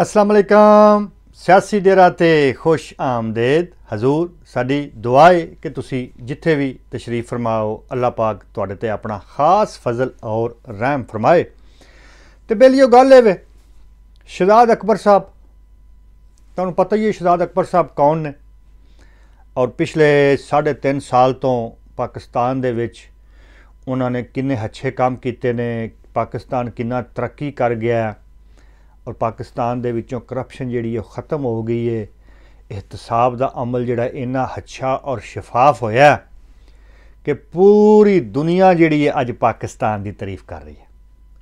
ਅਸਲਾਮ ਅਲੈਕਮ ਸਿਆਸੀ ਡੇਰਾ ਤੇ ਖੁਸ਼ ਆਮਦੇਦ ਹਜ਼ੂਰ ਸਾਡੀ ਦੁਆ ਹੈ ਕਿ ਤੁਸੀਂ ਜਿੱਥੇ ਵੀ ਤਸ਼ਰੀਫ ਫਰਮਾਓ ਅੱਲਾਹ ਪਾਕ ਤੁਹਾਡੇ ਤੇ ਆਪਣਾ ਖਾਸ ਫਜ਼ਲ ਔਰ ਰਹਿਮ ਫਰਮਾਏ ਤੇ ਬੇਲੀਓ ਗੱਲ ਹੈ ਵੇ ਸ਼ਹਜ਼ਾਦ ਅਕਬਰ ਸਾਹਿਬ ਤੁਹਾਨੂੰ ਪਤਾ ਹੀ ਹੈ ਸ਼ਹਜ਼ਾਦ ਅਕਬਰ ਸਾਹਿਬ ਕੌਣ ਨੇ ਔਰ ਪਿਛਲੇ 3.5 ਸਾਲ ਤੋਂ ਪਾਕਿਸਤਾਨ ਦੇ ਵਿੱਚ ਉਹਨਾਂ ਨੇ ਕਿੰਨੇ ਅੱਛੇ ਕੰਮ ਕੀਤੇ ਨੇ ਪਾਕਿਸਤਾਨ ਕਿੰਨਾ ਤਰੱਕੀ ਕਰ ਗਿਆ ਹੈ ਔਰ ਪਾਕਿਸਤਾਨ ਦੇ ਵਿੱਚੋਂ ਕਰਪਸ਼ਨ ਜਿਹੜੀ ਉਹ ਖਤਮ ਹੋ ਗਈ ਏ ਇਹਤਸਾਬ ਦਾ ਅਮਲ ਜਿਹੜਾ ਇੰਨਾ ਹੱਛਾ ਔਰ ਸ਼ਫਾਫ ਹੋਇਆ ਕਿ ਪੂਰੀ ਦੁਨੀਆ ਜਿਹੜੀ ਹੈ ਅੱਜ ਪਾਕਿਸਤਾਨ ਦੀ ਤਾਰੀਫ ਕਰ ਰਹੀ ਹੈ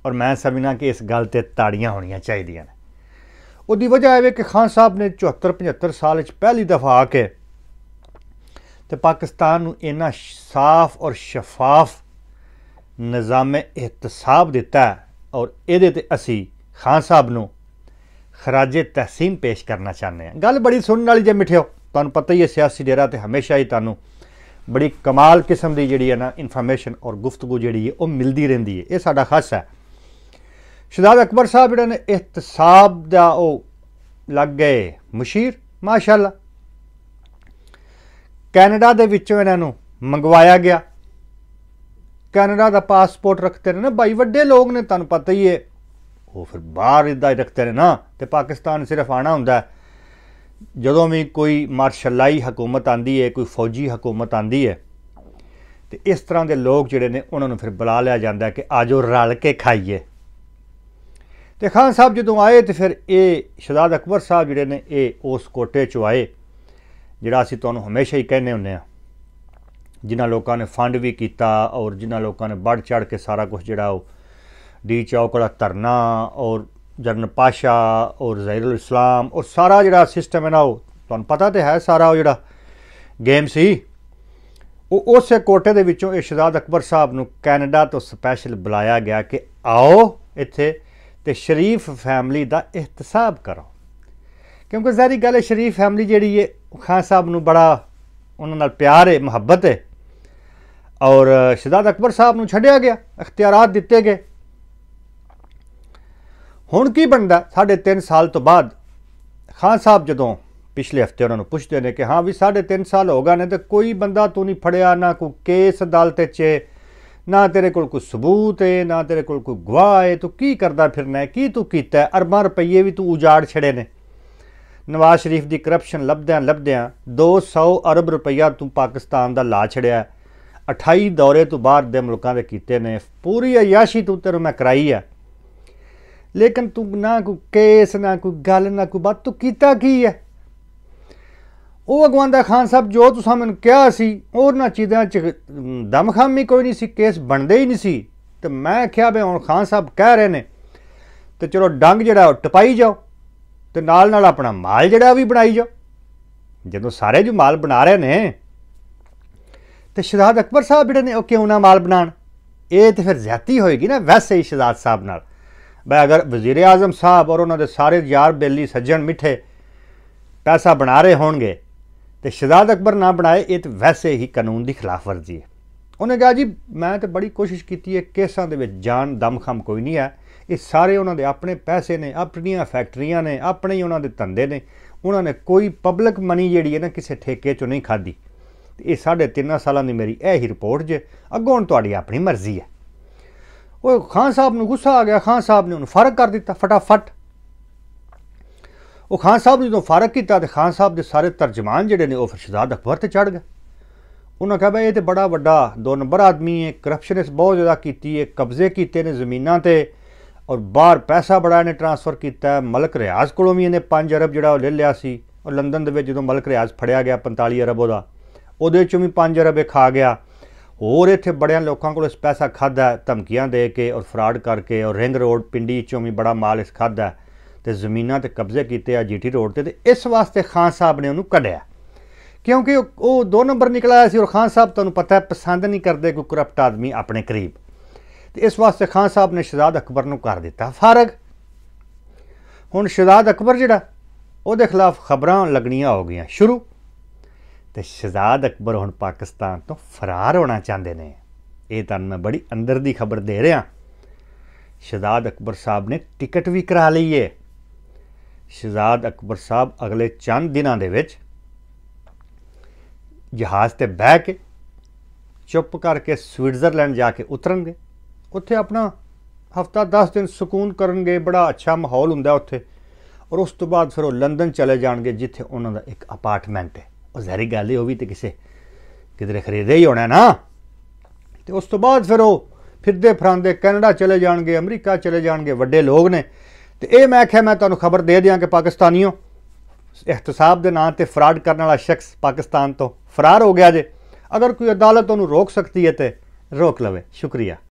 ਔਰ ਮੈਂ ਸਮਝਣਾ ਕਿ ਇਸ ਗੱਲ ਤੇ ਤਾੜੀਆਂ ਹੋਣੀਆਂ ਚਾਹੀਦੀਆਂ ਨੇ ਉਹਦੀ ਵਜ੍ਹਾ ਇਹ ਹੈ ਕਿ ਖਾਨ ਸਾਹਿਬ ਨੇ 74 75 ਸਾਲ ਵਿੱਚ ਪਹਿਲੀ ਦਫਾ ਆ ਕੇ ਤੇ ਪਾਕਿਸਤਾਨ ਨੂੰ ਇੰਨਾ ਸਾਫ਼ ਔਰ ਸ਼ਫਾਫ ਨਿਜ਼ਾਮ ਇਹਤਸਾਬ ਦਿੱਤਾ ਔਰ ਇਹਦੇ ਤੇ ਅਸੀਂ ਖਾਨ ਸਾਹਿਬ ਨੂੰ ਖਰਾਜੇ ਤਹਿਸੀਮ ਪੇਸ਼ ਕਰਨਾ ਚਾਹੁੰਦੇ ਆ ਗੱਲ ਬੜੀ ਸੁਣਨ ਵਾਲੀ ਜੇ ਮਿੱਠਿਓ ਤੁਹਾਨੂੰ ਪਤਾ ਹੀ ਹੈ ਸਿਆਸੀ ਡੇਰਾ ਤੇ ਹਮੇਸ਼ਾ ਹੀ ਤੁਹਾਨੂੰ ਬੜੀ ਕਮਾਲ ਕਿਸਮ ਦੀ ਜਿਹੜੀ ਹੈ ਨਾ ਇਨਫੋਰਮੇਸ਼ਨ ਔਰ ਗੁਫ਼ਤਗੂ ਜਿਹੜੀ ਹੈ ਉਹ ਮਿਲਦੀ ਰਹਿੰਦੀ ਹੈ ਇਹ ਸਾਡਾ ਖਾਸ ਹੈ ਸ਼ਦਾਬ ਅਕਬਰ ਸਾਹਿਬ ਜਿਹੜਾ ਨੇ ਇਤਸਾਬ ਦਾ ਉਹ ਲੱਗ ਗਏ ਮੁਸ਼ੀਰ ਮਾਸ਼ਾਅੱਲਾ ਕੈਨੇਡਾ ਦੇ ਵਿੱਚੋਂ ਇਹਨਾਂ ਨੂੰ ਮੰਗਵਾਇਆ ਗਿਆ ਕੈਨੇਡਾ ਦਾ ਪਾਸਪੋਰਟ ਰੱਖਦੇ ਨੇ ਨਾ ਬਾਈ ਵੱਡੇ ਲੋਕ ਨੇ ਤੁਹਾਨੂੰ ਪਤਾ ਹੀ ਹੈ ਉਹ ਫਿਰ ਬਾਹਰ ਇਦਾਂ ਰੱਖਦੇ ਨੇ ਨਾ ਤੇ ਪਾਕਿਸਤਾਨ ਸਿਰਫ ਆਣਾ ਹੁੰਦਾ ਜਦੋਂ ਵੀ ਕੋਈ ਮਾਰਸ਼ਲਾਈ ਹਕੂਮਤ ਆਂਦੀ ਹੈ ਕੋਈ ਫੌਜੀ ਹਕੂਮਤ ਆਂਦੀ ਹੈ ਤੇ ਇਸ ਤਰ੍ਹਾਂ ਦੇ ਲੋਕ ਜਿਹੜੇ ਨੇ ਉਹਨਾਂ ਨੂੰ ਫਿਰ ਬੁਲਾ ਲਿਆ ਜਾਂਦਾ ਕਿ ਆਜੋ ਰਲ ਕੇ ਖਾਈਏ ਤੇ ਖਾਨ ਸਾਹਿਬ ਜਦੋਂ ਆਏ ਤੇ ਫਿਰ ਇਹ ਸ਼ਹਾਦਤ ਅਕਬਰ ਸਾਹਿਬ ਜਿਹੜੇ ਨੇ ਇਹ ਉਸ ਕੋਟੇ ਚ ਆਏ ਜਿਹੜਾ ਅਸੀਂ ਤੁਹਾਨੂੰ ਹਮੇਸ਼ਾ ਹੀ ਕਹਿੰਦੇ ਹੁੰਨੇ ਆ ਜਿਨ੍ਹਾਂ ਲੋਕਾਂ ਨੇ ਫੰਡ ਵੀ ਕੀਤਾ ਔਰ ਜਿਨ੍ਹਾਂ ਲੋਕਾਂ ਨੇ ਵੱਡ ਚੜ ਕੇ ਸਾਰਾ ਕੁਝ ਜਿਹੜਾ ਉਹ ਡੀ ਚੌਕ वाला ਧਰਨਾ ਔਰ ਜਰਨ ਪਾਸ਼ਾ ਔਰ ਜ਼ੈਰੁਲ ਇਸਲਾਮ ਔਰ ਸਾਰਾ ਜਿਹੜਾ ਸਿਸਟਮ ਹੈ ਨਾ ਉਹ ਤੁਹਾਨੂੰ ਪਤਾ ਤੇ ਹੈ ਸਾਰਾ ਉਹ ਜਿਹੜਾ ਗੇਮ ਸੀ ਉਹ ਉਸੇ ਕੋਟੇ ਦੇ ਵਿੱਚੋਂ ਇਹ ਸ਼ਹਜ਼ਾਦ ਅਕਬਰ ਸਾਹਿਬ ਨੂੰ ਕੈਨੇਡਾ ਤੋਂ ਸਪੈਸ਼ਲ ਬੁਲਾਇਆ ਗਿਆ ਕਿ ਆਓ ਇੱਥੇ ਤੇ ਸ਼ਰੀਫ ਫੈਮਿਲੀ ਦਾ ਇhtਸਾਬ ਕਰੋ ਕਿਉਂਕਿ ਜ਼ਾਰੀ ਗੱਲ ਹੈ ਸ਼ਰੀਫ ਫੈਮਿਲੀ ਜਿਹੜੀ ਹੈ ਖਾਨ ਸਾਹਿਬ ਨੂੰ ਬੜਾ ਉਹਨਾਂ ਨਾਲ ਪਿਆਰ ਹੈ ਮੁਹੱਬਤ ਹੈ ਔਰ ਸ਼ਹਜ਼ਾਦ ਅਕਬਰ ਸਾਹਿਬ ਨੂੰ ਛੱਡਿਆ ਗਿਆ ਇਖਤਿਆਰਾਤ ਦਿੱਤੇ ਗਏ ਹੁਣ ਕੀ ਬਣਦਾ ਸਾਢੇ 3 ਸਾਲ ਤੋਂ ਬਾਅਦ ਖਾਨ ਸਾਹਿਬ ਜਦੋਂ ਪਿਛਲੇ ਹਫਤੇ ਉਹਨਾਂ ਨੂੰ ਪੁੱਛਦੇ ਨੇ ਕਿ ਹਾਂ ਵੀ 3 ਸਾਲ ਹੋ ਗਏ ਨੇ ਤੇ ਕੋਈ ਬੰਦਾ ਤੂੰ ਨਹੀਂ ਫੜਿਆ ਨਾ ਕੋਈ ਕੇਸ ਅਦਾਲਤ 'ਚ ਨਾ ਤੇਰੇ ਕੋਲ ਕੋਈ ਸਬੂਤ ਹੈ ਨਾ ਤੇਰੇ ਕੋਲ ਕੋਈ ਗਵਾਹ ਹੈ ਤੂੰ ਕੀ ਕਰਦਾ ਫਿਰਨਾ ਕੀ ਤੂੰ ਕੀਤਾ ਅਰਬਾਂ ਰੁਪਏ ਵੀ ਤੂੰ ਉਜਾੜ ਛੜੇ ਨੇ ਨਵਾਜ਼ ਸ਼ਰੀਫ ਦੀ ਕਰਪਸ਼ਨ ਲੱਭਦਿਆਂ ਲੱਭਦਿਆਂ 200 ਅਰਬ ਰੁਪਇਆ ਤੂੰ ਪਾਕਿਸਤਾਨ ਦਾ ਲਾ ਛੜਿਆ 28 ਦੌਰੇ ਤੋਂ ਬਾਹਰ ਦੇ ਮੁਲਕਾਂ ਦੇ ਕੀਤੇ ਨੇ ਪੂਰੀ ਅਯਾਸ਼ੀ ਤੂੰ ਤੇਰੇ ਮੈਂ ਕਰਾਈ ਆ ਲੇਕਿਨ ਤੂੰ ਨਾ ਕੋਈ ਕੇਸ ਨਾ ਕੋਈ ਗੱਲ ਨਾ ਕੋਈ ਬਾਤ ਤੂੰ ਕੀਤਾ ਕੀ ਹੈ ਉਹ ਅਗਵਾਂਦਾ ਖਾਨ ਸਾਹਿਬ ਜੋ ਤੁਸੀਂ ਮੈਨੂੰ ਕਿਹਾ ਸੀ ਉਹਨਾਂ ਚੀਜ਼ਾਂ ਚ ਦਮਖਾਮੀ ਕੋਈ ਨਹੀਂ ਸੀ ਕੇਸ ਬਣਦੇ ਹੀ ਨਹੀਂ ਸੀ ਤੇ ਮੈਂ ਕਿਹਾ ਬਈ ਹੁਣ ਖਾਨ ਸਾਹਿਬ ਕਹਿ ਰਹੇ ਨੇ ਤੇ ਚਲੋ ਡੰਗ ਜਿਹੜਾ ਉਹ ਟਪਾਈ ਜਾਓ ਤੇ ਨਾਲ ਨਾਲ ਆਪਣਾ ਮਾਲ ਜਿਹੜਾ ਵੀ ਬਣਾਈ ਜਾਓ ਜਦੋਂ ਸਾਰੇ ਜੋ ਮਾਲ ਬਣਾ ਰਹੇ ਨੇ ਤੇ ਸ਼ਹਾਦ ਅਕਬਰ ਸਾਹਿਬ ਜਿਹੜੇ ਨੇ ਉਹ ਕਿਉਂ ਨਾ ਮਾਲ ਬਣਾਣ ਇਹ ਤੇ ਫਿਰ ਜ਼ਿਆਤੀ ਹੋਏਗੀ ਨਾ ਵੈਸੇ ਹੀ ਸ਼ਹਾਦ ਸਾਹਿਬ ਨਾਲ ਬਈ ਅਗਰ ਵਜ਼ੀਰ ਆਜ਼ਮ ਸਾਹਿਬ ਔਰ ਉਹਨਾਂ ਦੇ ਸਾਰੇ ਯਾਰ ਬੇਲੀ ਸੱਜਣ ਮਿੱਠੇ ਪੈਸਾ ਬਣਾ ਰਹੇ ਹੋਣਗੇ ਤੇ ਸ਼ਹਜ਼ਾਦ ਅਕਬਰ ਨਾ ਬਣਾਏ ਇਹ ਤਾਂ ਵੈਸੇ ਹੀ ਕਾਨੂੰਨ ਦੀ ਖਿਲਾਫ ਵਰਜ਼ੀ ਹੈ ਉਹਨੇ ਕਿਹਾ ਜੀ ਮੈਂ ਤਾਂ ਬੜੀ ਕੋਸ਼ਿਸ਼ ਕੀਤੀ ਹੈ ਕੇਸਾਂ ਦੇ ਵਿੱਚ ਜਾਨ ਦਮਖਮ ਕੋਈ ਨਹੀਂ ਹੈ ਇਹ ਸਾਰੇ ਉਹਨਾਂ ਦੇ ਆਪਣੇ ਪੈਸੇ ਨੇ ਆਪਣੀਆਂ ਫੈਕਟਰੀਆਂ ਨੇ ਆਪਣੇ ਹੀ ਉਹਨਾਂ ਦੇ ਧੰਦੇ ਨੇ ਉਹਨਾਂ ਨੇ ਕੋਈ ਪਬਲਿਕ ਮਨੀ ਜਿਹੜੀ ਹੈ ਨਾ ਕਿਸੇ ਠੇਕੇ ਚੋਂ ਨਹੀਂ ਖਾਦੀ ਇਹ 3.5 ਸਾਲਾਂ ਦੀ ਮੇਰੀ ਇਹ ਹੀ ਰਿਪੋਰਟ ਜੇ ਅੱਗੋਂ ਤੁਹਾਡੀ ਆਪਣੀ ਮਰਜ਼ੀ ਹੈ ਉਹ ਖਾਨ ਸਾਹਿਬ ਨੂੰ ਗੁੱਸਾ ਆ ਗਿਆ ਖਾਨ ਸਾਹਿਬ ਨੇ ਉਹਨੂੰ ਫਰਕ ਕਰ ਦਿੱਤਾ ਫਟਾਫਟ ਉਹ ਖਾਨ ਸਾਹਿਬ ਨੇ ਜਦੋਂ ਫਰਕ ਕੀਤਾ ਤੇ ਖਾਨ ਸਾਹਿਬ ਦੇ ਸਾਰੇ ਤਰਜਮਾਨ ਜਿਹੜੇ ਨੇ ਉਹ ਸ਼ਹਾਦਤ ਅਕਬਰ ਤੇ ਚੜ ਗਏ ਉਹਨਾਂ ਕਹਾ ਬਈ ਇਹ ਤੇ ਬੜਾ ਵੱਡਾ ਦੋ ਨੰਬਰ ਆਦਮੀ ਹੈ ਕਰਪਸ਼ਨ ਇਸ ਬਹੁਤ ਜ਼ਿਆਦਾ ਕੀਤੀ ਹੈ ਕਬਜ਼ੇ ਕੀਤੇ ਨੇ ਜ਼ਮੀਨਾਂ ਤੇ ਔਰ ਬਾਹਰ ਪੈਸਾ ਬੜਾ ਨੇ ਟ੍ਰਾਂਸਫਰ ਕੀਤਾ ਮਲਕ ਰਿਆਜ਼ ਕੋਲੋਂ ਵੀ ਇਹਨੇ 5 ਅਰਬ ਜਿਹੜਾ ਉਹ ਲੈ ਲਿਆ ਸੀ ਔਰ ਲੰਡਨ ਦੇ ਵਿੱਚ ਜਦੋਂ ਮਲਕ ਰਿਆਜ਼ ਫੜਿਆ ਗਿਆ 45 ਅਰਬ ਉਹਦਾ ਉਹਦੇ ਚੋਂ ਵੀ 5 ਅਰਬ ਇਹ ਖਾ ਗਿਆ ਹੋਰ ਇੱਥੇ ਬੜਿਆਂ ਲੋਕਾਂ ਕੋਲ ਇਸ ਪੈਸਾ ਖਾਦਾ ਧਮਕੀਆਂ ਦੇ ਕੇ ਔਰ ਫਰਾਡ ਕਰਕੇ ਔਰ ਰਿੰਗ ਰੋਡ ਪਿੰਡੀ ਚੋਂ ਵੀ ਬੜਾ ਮਾਲ ਇਸ ਖਾਦਾ ਤੇ ਜ਼ਮੀਨਾਂ ਤੇ ਕਬਜ਼ੇ ਕੀਤੇ ਆ ਜੀਟੀ ਰੋਡ ਤੇ ਤੇ ਇਸ ਵਾਸਤੇ ਖਾਨ ਸਾਹਿਬ ਨੇ ਉਹਨੂੰ ਕੱਢਿਆ ਕਿਉਂਕਿ ਉਹ ਦੋ ਨੰਬਰ ਨਿਕਲਾਇਆ ਸੀ ਔਰ ਖਾਨ ਸਾਹਿਬ ਤੁਹਾਨੂੰ ਪਤਾ ਹੈ ਪਸੰਦ ਨਹੀਂ ਕਰਦੇ ਕੋਈ ਕਰਪਟ ਆਦਮੀ ਆਪਣੇ ਕਰੀਬ ਤੇ ਇਸ ਵਾਸਤੇ ਖਾਨ ਸਾਹਿਬ ਨੇ ਸ਼ਹਾਦ ਅਕਬਰ ਨੂੰ ਕਰ ਦਿੱਤਾ ਫਾਰਗ ਹੁਣ ਸ਼ਹਾਦ ਅਕਬਰ ਜਿਹੜਾ ਉਹਦੇ ਖਿਲਾਫ ਖਬਰਾਂ ਲੱਗਣੀਆਂ ਹੋ ਗਈਆਂ ਸ਼ੁਰੂ ਤੇ ਸ਼ਹਜ਼ਾਦ ਅਕਬਰ ਹੁਣ ਪਾਕਿਸਤਾਨ ਤੋਂ ਫਰਾਰ ਹੋਣਾ ਚਾਹੁੰਦੇ ਨੇ ਇਹ ਤਾਂ ਮੈਂ ਬੜੀ ਅੰਦਰ ਦੀ ਖਬਰ ਦੇ ਰਿਹਾ ਸ਼ਹਜ਼ਾਦ ਅਕਬਰ ਸਾਹਿਬ ਨੇ ਟਿਕਟ ਵੀ ਕਰਾ ਲਈ ਹੈ ਸ਼ਹਜ਼ਾਦ ਅਕਬਰ ਸਾਹਿਬ ਅਗਲੇ ਚੰਦ ਦਿਨਾਂ ਦੇ ਵਿੱਚ ਜਹਾਜ਼ ਤੇ ਬਹਿ ਕੇ ਚੁੱਪ ਕਰਕੇ ਸਵਿਟਜ਼ਰਲੈਂਡ ਜਾ ਕੇ ਉਤਰਨਗੇ ਉੱਥੇ ਆਪਣਾ ਹਫਤਾ 10 ਦਿਨ ਸਕੂਨ ਕਰਨਗੇ ਬੜਾ ਅੱਛਾ ਮਾਹੌਲ ਹੁੰਦਾ ਉੱਥੇ ਔਰ ਉਸ ਤੋਂ ਬਾਅਦ ਫਿਰ ਉਹ ਲੰਡਨ ਚਲੇ ਜਾਣਗੇ ਜਿੱਥੇ ਉਹਨਾਂ ਦਾ ਇੱਕ ਅਪਾਰਟਮੈਂਟ ਹੈ ਉਹ ਜ਼ਹਿਰੀ ਗੱਲ ਉਹ ਵੀ ਤੇ ਕਿਸੇ ਕਿਧਰੇ ਖਰੀਦੇ ਹੀ ਹੋਣਾ ਨਾ ਤੇ ਉਸ ਤੋਂ ਬਾਅਦ ਫਿਰ ਉਹ ਫਿਰਦੇ ਫਰਾਂਦੇ ਕੈਨੇਡਾ ਚਲੇ ਜਾਣਗੇ ਅਮਰੀਕਾ ਚਲੇ ਜਾਣਗੇ ਵੱਡੇ ਲੋਕ ਨੇ ਤੇ ਇਹ ਮੈਂ ਆਖਿਆ ਮੈਂ ਤੁਹਾਨੂੰ ਖਬਰ ਦੇ ਦਿਆਂ ਕਿ ਪਾਕਿਸਤਾਨੀਓ ਇਹਤਸਾਬ ਦੇ ਨਾਂ ਤੇ ਫਰਾਡ ਕਰਨ ਵਾਲਾ ਸ਼ਖਸ ਪਾਕਿਸਤਾਨ ਤੋਂ ਫਰਾਰ ਹੋ ਗਿਆ ਜੇ ਅਗਰ ਕੋਈ ਅਦਾਲਤ ਉਹਨੂੰ ਰੋਕ ਸਕਦੀ ਹੈ ਤੇ ਰੋਕ ਲਵੇ ਸ਼ੁਕਰੀਆ